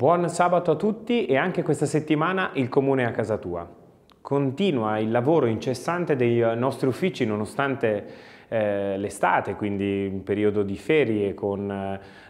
Buon sabato a tutti e anche questa settimana il Comune è a casa tua. Continua il lavoro incessante dei nostri uffici nonostante eh, l'estate, quindi un periodo di ferie con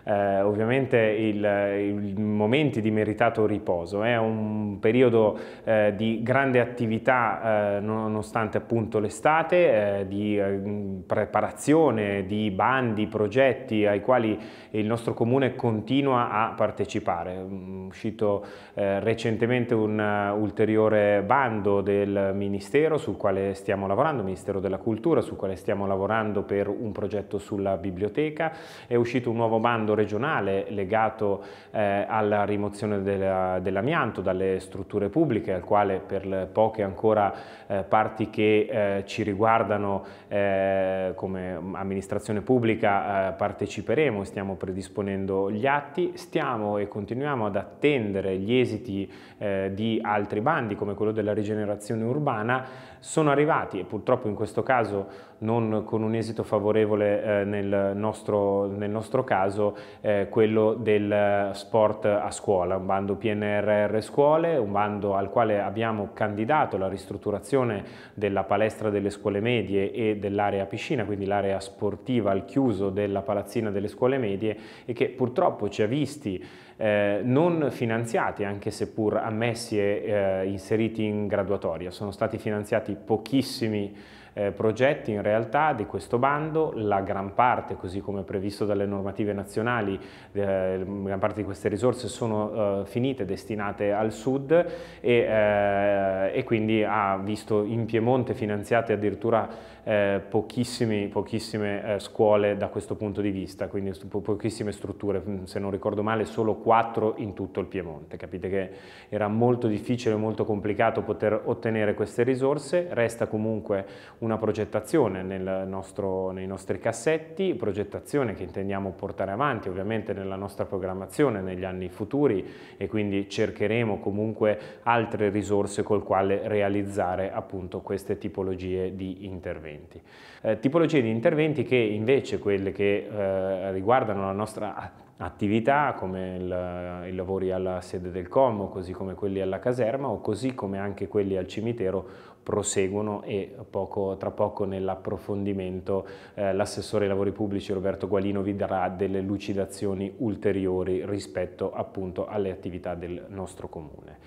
eh, ovviamente i momenti di meritato riposo. È un periodo eh, di grande attività eh, nonostante appunto l'estate, eh, di eh, preparazione di bandi, progetti ai quali il nostro comune continua a partecipare. È mm, uscito recentemente un ulteriore bando del Ministero sul quale stiamo lavorando, Ministero della Cultura, sul quale stiamo lavorando lavorando per un progetto sulla biblioteca, è uscito un nuovo bando regionale legato eh, alla rimozione dell'amianto dalle strutture pubbliche, al quale per le poche ancora eh, parti che eh, ci riguardano eh, come amministrazione pubblica eh, parteciperemo, stiamo predisponendo gli atti, stiamo e continuiamo ad attendere gli esiti eh, di altri bandi come quello della rigenerazione urbana, sono arrivati e purtroppo in questo caso non con con un esito favorevole eh, nel, nostro, nel, nostro, caso eh, quello del eh, sport a scuola, un bando PNRR scuole, un bando al quale abbiamo candidato la ristrutturazione della palestra delle scuole medie e dell'area piscina, quindi l'area sportiva al chiuso della palazzina delle scuole medie e che purtroppo ci ha visti eh, non finanziati, anche seppur ammessi e eh, inseriti in graduatoria. Sono stati finanziati pochissimi eh, progetti in realtà di questo bando, la gran parte, così come previsto dalle normative nazionali, eh, gran parte di queste risorse sono eh, finite, destinate al sud e, eh, e, quindi ha visto in Piemonte finanziate addirittura eh, pochissime eh, scuole da questo punto di vista, quindi po pochissime strutture, mm, se non ricordo male solo quattro in tutto il Piemonte, capite che era molto difficile, molto complicato poter ottenere queste risorse, resta comunque un una progettazione nostro, nei nostri cassetti, progettazione che intendiamo portare avanti ovviamente nella nostra programmazione negli anni futuri e quindi cercheremo comunque altre risorse col quale realizzare appunto queste tipologie di interventi. Eh, tipologie di interventi che invece quelle che eh, riguardano la nostra attività come il, i lavori alla sede del Como, così come quelli alla caserma o così come anche quelli al cimitero proseguono e poco, tra poco nell'approfondimento eh, l'assessore ai lavori pubblici Roberto Gualino vi darà delle lucidazioni ulteriori rispetto appunto alle attività del nostro comune.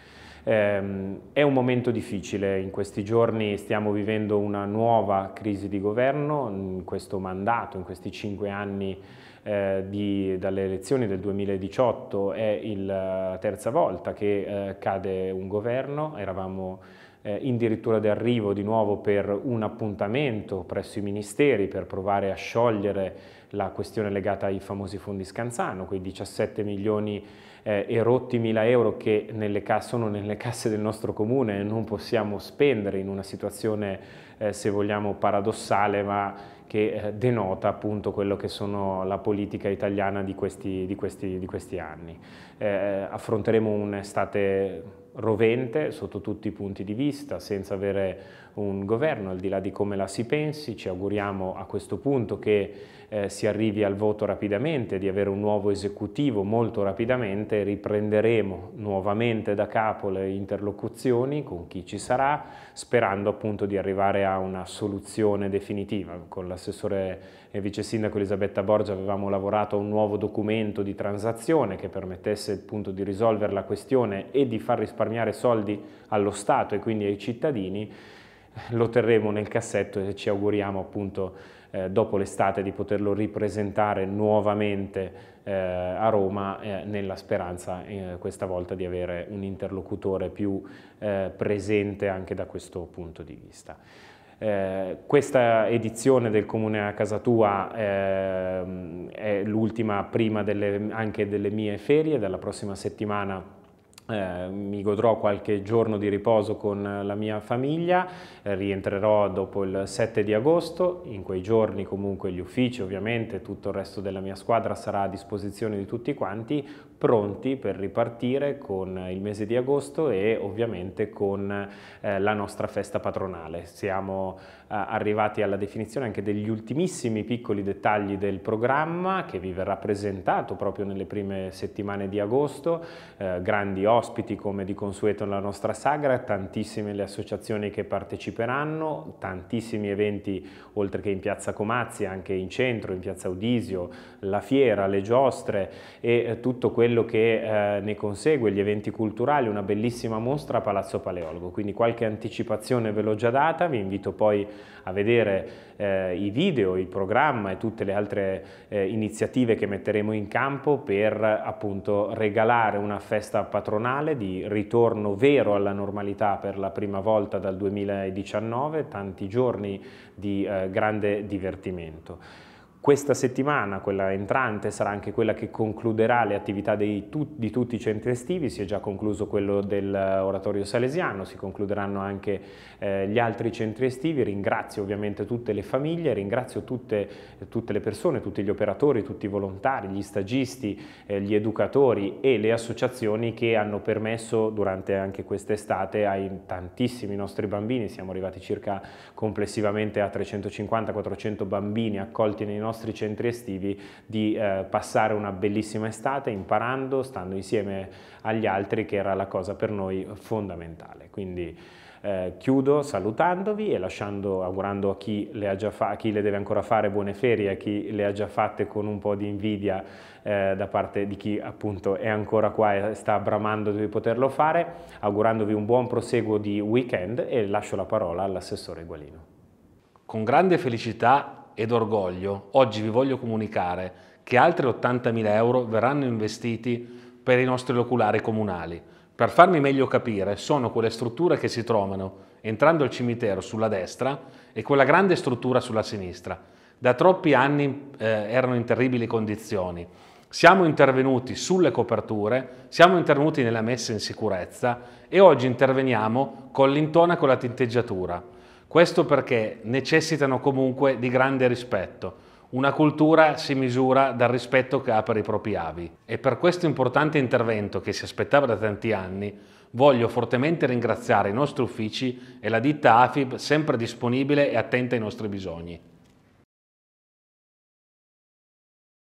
Ehm, è un momento difficile, in questi giorni stiamo vivendo una nuova crisi di governo, in questo mandato, in questi cinque anni eh, di, dalle elezioni del 2018 è la eh, terza volta che eh, cade un governo, eravamo in dirittura d'arrivo di nuovo per un appuntamento presso i ministeri per provare a sciogliere la questione legata ai famosi fondi Scanzano, quei 17 milioni di eh, e rotti mila euro che nelle sono nelle casse del nostro comune e non possiamo spendere in una situazione, eh, se vogliamo, paradossale, ma che eh, denota appunto quello che sono la politica italiana di questi, di questi, di questi anni. Eh, affronteremo un'estate rovente sotto tutti i punti di vista, senza avere un governo, al di là di come la si pensi, ci auguriamo a questo punto che eh, si arrivi al voto rapidamente, di avere un nuovo esecutivo molto rapidamente, riprenderemo nuovamente da capo le interlocuzioni con chi ci sarà, sperando appunto di arrivare a una soluzione definitiva. Con l'assessore e eh, vice sindaco Elisabetta Borgia avevamo lavorato a un nuovo documento di transazione che permettesse appunto di risolvere la questione e di far rispondere risparmiare soldi allo Stato e quindi ai cittadini, lo terremo nel cassetto e ci auguriamo appunto eh, dopo l'estate di poterlo ripresentare nuovamente eh, a Roma eh, nella speranza eh, questa volta di avere un interlocutore più eh, presente anche da questo punto di vista. Eh, questa edizione del Comune a Casa Tua ehm, è l'ultima prima delle, anche delle mie ferie, dalla prossima settimana eh, mi godrò qualche giorno di riposo con la mia famiglia, eh, rientrerò dopo il 7 di agosto, in quei giorni comunque gli uffici ovviamente, tutto il resto della mia squadra sarà a disposizione di tutti quanti, pronti per ripartire con il mese di agosto e ovviamente con eh, la nostra festa patronale. Siamo eh, arrivati alla definizione anche degli ultimissimi piccoli dettagli del programma che vi verrà presentato proprio nelle prime settimane di agosto, eh, grandi ospiti come di consueto nella nostra sagra, tantissime le associazioni che parteciperanno, tantissimi eventi oltre che in Piazza Comazzi, anche in centro, in Piazza Udisio, la fiera, le giostre e eh, tutto quello che eh, ne consegue, gli eventi culturali, una bellissima mostra a Palazzo Paleologo. Quindi qualche anticipazione ve l'ho già data, vi invito poi a vedere eh, i video, il programma e tutte le altre eh, iniziative che metteremo in campo per appunto regalare una festa patronale patronale di ritorno vero alla normalità per la prima volta dal 2019, tanti giorni di eh, grande divertimento. Questa settimana, quella entrante, sarà anche quella che concluderà le attività tu, di tutti i centri estivi, si è già concluso quello dell'oratorio eh, salesiano, si concluderanno anche eh, gli altri centri estivi, ringrazio ovviamente tutte le famiglie, ringrazio tutte, tutte, le persone, tutti gli operatori, tutti i volontari, gli stagisti, eh, gli educatori e le associazioni che hanno permesso durante anche quest'estate ai tantissimi nostri bambini, siamo arrivati circa complessivamente a 350-400 bambini accolti nei nostri nostri centri estivi di eh, passare una bellissima estate imparando, stando insieme agli altri che era la cosa per noi fondamentale. Quindi eh, chiudo salutandovi e lasciando, augurando a chi, le a chi le deve ancora fare buone ferie, a chi le ha già fatte con un po' di invidia eh, da parte di chi appunto è ancora qua e sta bramando di poterlo fare, augurandovi un buon proseguo di weekend e lascio la parola all'assessore Gualino. Con grande felicità ed orgoglio, oggi vi voglio comunicare che altri 80.000 euro verranno investiti per i nostri loculari comunali. Per farmi meglio capire, sono quelle strutture che si trovano entrando al cimitero sulla destra e quella grande struttura sulla sinistra. Da troppi anni eh, erano in terribili condizioni. Siamo intervenuti sulle coperture, siamo intervenuti nella messa in sicurezza e oggi interveniamo con l'intonaco e la tinteggiatura. Questo perché necessitano comunque di grande rispetto. Una cultura si misura dal rispetto che ha per i propri avi e per questo importante intervento che si aspettava da tanti anni voglio fortemente ringraziare i nostri uffici e la ditta AFIB sempre disponibile e attenta ai nostri bisogni.